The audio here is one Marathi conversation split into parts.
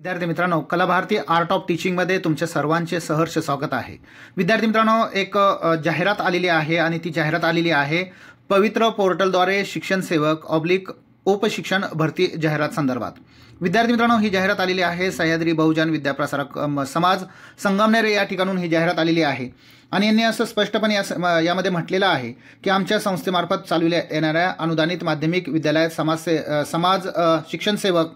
विद्यार्थी मित्रांनो कला भारती आर्ट ऑफ टीचिंगमध्ये तुमच्या सर्वांचे सहर्ष स्वागत आहे विद्यार्थी मित्रांनो एक जाहिरात आलेली आहे आणि ती जाहिरात आलेली आहे पवित्र पोर्टलद्वारे शिक्षण सेवक ऑब्लिक उपशिक्षण भरती जाहिरात संदर्भात विद्यार्थी मित्रांनो ही जाहिरात आलेली आहे सह्याद्री बहुजन विद्याप्रसारक समाज संगमनेर या ठिकाणून ही जाहिरात आलेली आहे आणि यांनी असं स्पष्टपणे यामध्ये म्हटलेलं आहे की आमच्या संस्थेमार्फत चालविल्या येणाऱ्या अनुदानित माध्यमिक विद्यालयात समाजसे समाज शिक्षणसेवक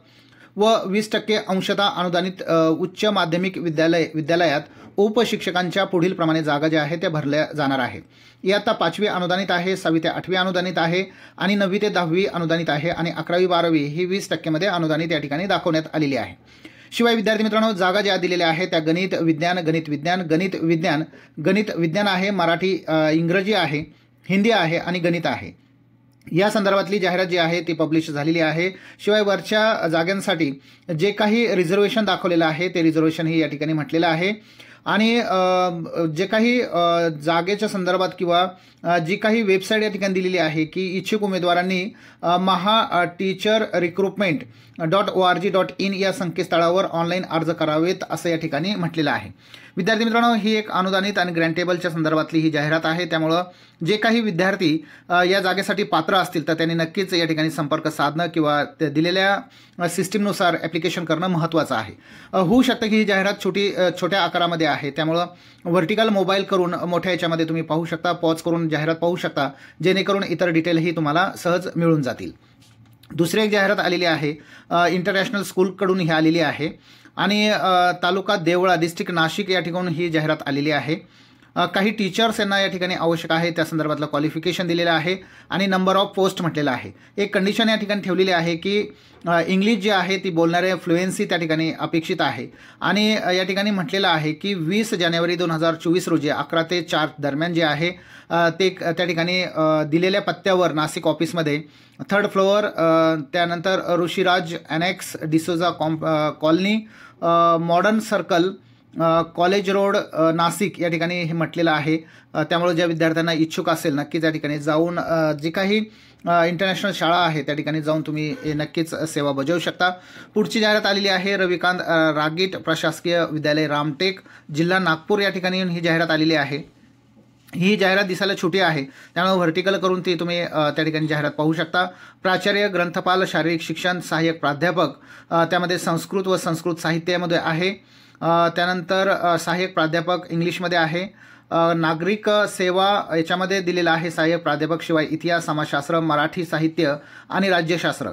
व वीस टक्के अंशता अनुदानित उच्च माध्यमिक विद्यालय विद्यालयात उपशिक्षकांच्या पुढील प्रमाणे जागा ज्या आहेत त्या भरल्या जाणार आहेत इयत्ता पाचवी अनुदानित आहे सहावी ते आठवी अनुदानित आहे आणि नववी ते दहावी अनुदानित आहे आणि अकरावी बारावी ही वीस टक्केमध्ये अनुदानित या ठिकाणी दाखवण्यात आलेली आहे शिवाय विद्यार्थी मित्रांनो जागा ज्या दिलेल्या आहेत त्या गणित विज्ञान गणित विज्ञान गणित विज्ञान गणित विज्ञान आहे मराठी इंग्रजी आहे हिंदी आहे आणि गणित आहे या संदर्भातली जाहिरात जी आहे ती पब्लिश झालेली आहे शिवाय वरच्या जागांसाठी जे काही रिझर्वेशन दाखवलेलं आहे ते रिझर्वेशनही या ठिकाणी म्हटलेलं आहे आणि जे काही जागेच्या संदर्भात किंवा जी काही वेबसाईट या ठिकाणी दिलेली आहे की इच्छुक उमेदवारांनी Maha teacher recruitment dot O R G dot in या संकेतस्थळावर ऑनलाईन अर्ज करावेत असं या ठिकाणी म्हटलेलं आहे विद्यार्थी मित्रांनो ही एक अनुदानित आणि ग्रँटेबलच्या संदर्भातली ही जाहिरात आहे त्यामुळं जे काही विद्यार्थी या जागेसाठी पात्र असतील तर त्यांनी नक्कीच या ठिकाणी संपर्क साधणं किंवा दिलेल्या सिस्टीमनुसार ॲप्लिकेशन करणं महत्त्वाचं आहे होऊ शकतं की ही जाहिरात छोटी छोट्या आकारामध्ये आहे त्यामुळं व्हर्टिकल मोबाईल करून मोठ्या याच्यामध्ये तुम्ही पाहू शकता पॉज करून जाहिरात पाहू शकता जेणेकरून इतर डिटेलही तुम्हाला सहज मिळून जातील दुसरी एक जाहिरात आलेली आहे इंटरनॅशनल स्कूलकडून ही आलेली आहे आणि तालुका देवळा डिस्ट्रिक्ट नाशिक या ठिकाणून ही जाहिरात आलेली आहे काही टीचर्स यांना या ठिकाणी आवश्यक आहे त्या संदर्भातलं क्वालिफिकेशन दिलेलं आहे आणि नंबर ऑफ पोस्ट म्हटलेलं आहे एक कंडिशन या ठिकाणी ठेवलेली आहे की इंग्लिश जी आहे ती बोलणारे फ्लुएन्सी त्या ठिकाणी अपेक्षित आहे आणि या ठिकाणी म्हटलेलं आहे की वीस जानेवारी दोन हजार चोवीस रोजी अकरा ते चार दरम्यान जे आहे ते त्या ठिकाणी दिलेल्या पत्त्यावर नाशिक ऑफिसमध्ये थर्ड फ्लोअर त्यानंतर ऋषीराज अनेक्स डिसोजा कॉम colony modern circle college road Nashik या ठिकाणी हे म्हटलेलं आहे त्यामुळे ज्या विद्यार्थ्यांना इच्छुक असेल नक्की या ठिकाणी जाऊन जी काही इंटरनॅशनल शाळा आहे त्या ठिकाणी जाऊन तुम्ही नक्कीच सेवा बजावू शकता पुढची जाहिरात आलेली आहे रविकांत रागीट प्रशासकीय विद्यालय रामटेक जिल्हा नागपूर या ठिकाणी ही जाहिरात आलेली आहे ही जाहिरात दिसायला छोटी आहे त्यामुळे व्हर्टिकल करून ती तुम्ही त्या ठिकाणी जाहिरात पाहू शकता प्राचार्य ग्रंथपाल शारीरिक शिक्षण सहाय्यक प्राध्यापक त्यामध्ये संस्कृत व संस्कृत साहित्यामध्ये आहे त्यानंतर सहाय्यक प्राध्यापक इंग्लिशमध्ये आहे नागरिक सेवा याच्यामध्ये दिलेलं आहे सहाय्यक प्राध्यापक शिवाय इतिहास समाजशास्त्र मराठी साहित्य आणि राज्यशास्त्र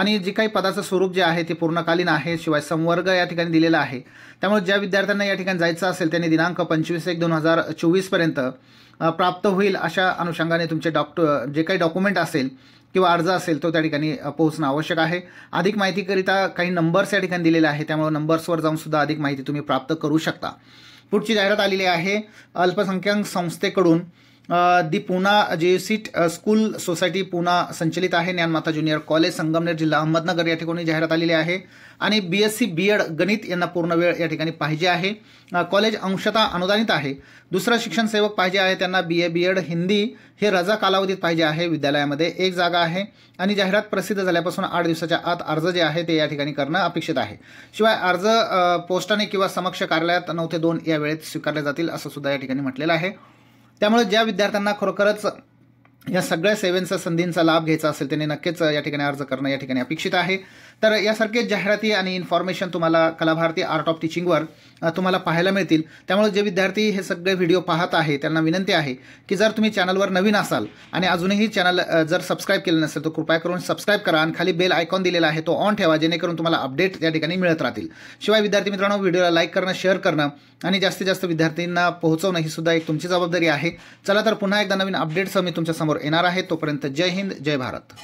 आणि जे काही पदाचं स्वरूप जे आहे ते पूर्णकालीन आहे शिवाय संवर्ग या ठिकाणी दिलेला आहे त्यामुळे ज्या विद्यार्थ्यांना या ठिकाणी जायचं असेल त्यांनी दिनांक पंचवीस एक दोन हजार चोवीसपर्यंत प्राप्त होईल अशा अनुषंगाने तुमचे डॉक्टर जे काही डॉक्युमेंट असेल किंवा अर्ज असेल तो त्या ठिकाणी पोहोचणं आवश्यक आहे अधिक माहितीकरिता काही नंबर्स या ठिकाणी दिलेले आहे त्यामुळे नंबर्सवर जाऊन सुद्धा अधिक माहिती तुम्ही प्राप्त करू शकता पुढची जाहिरात आलेली आहे अल्पसंख्याक संस्थेकडून दी पुना जे सीट स्कूल सोसायटी पुना संचलित आहे ज्ञानमाता ज्युनियर कॉलेज संगमनेर जिल्हा अहमदनगर या ठिकाणी जाहिरात आलेली आहे आणि B S C B Ed गणित यांना पूर्ण वेळ या ठिकाणी पाहिजे आहे कॉलेज अंशता अनुदानित आहे दुसरा शिक्षण सेवक पाहिजे आहे त्यांना बी ए बी एड हिंदी हे रजा कालावधीत पाहिजे आहे विद्यालयामध्ये एक जागा आहे आणि जाहिरात प्रसिद्ध झाल्यापासून आठ दिवसाच्या आत अर्ज जे आहे ते या ठिकाणी करणं अपेक्षित आहे शिवाय अर्ज पोस्टाने किंवा समक्ष कार्यालयात नऊ ते दोन या वेळेत स्वीकारले जातील असं सुद्धा या ठिकाणी म्हटलेलं आहे त्यामुळे ज्या विद्यार्थ्यांना खरोखरच या सगळ्या सेवेंचा संधींचा लाभ घ्यायचा असेल त्यांनी नक्कीच या ठिकाणी अर्ज करणं या ठिकाणी अपेक्षित आहे तर यासारखे जाहिराती आणि इन्फॉर्मेशन तुम्हाला कलाभारती आर्ट ऑफ टीचिंगवर तुम्हाला पाहायला मिळतील त्यामुळे जे विद्यार्थी हे सगळे व्हिडिओ पाहत आहे त्यांना विनंती आहे की जर तुम्ही चॅनलवर नवीन असाल आणि अजूनही चॅनल जर सबस्क्राईब केलं नसेल तर कृपया करून सबस्क्राईब करा आणि खाली बेल आयकॉन दिलेला आहे तो ऑन ठेवा जेणेकरून तुम्हाला अपडेट त्या ठिकाणी मिळत राहतील शिवाय विद्यार्थी मित्रांनो व्हिडिओला लाईक करणं शेअर करणं आणि जास्तीत जास्त विद्यार्थ्यांना पोहोचवणं ही सुद्धा एक तुमची जबाबदारी आहे चला तर पुन्हा एकदा नवीन अपडेटसह मी तुमच्यासमोर येणार आहे तोपर्यंत जय हिंद जय भारत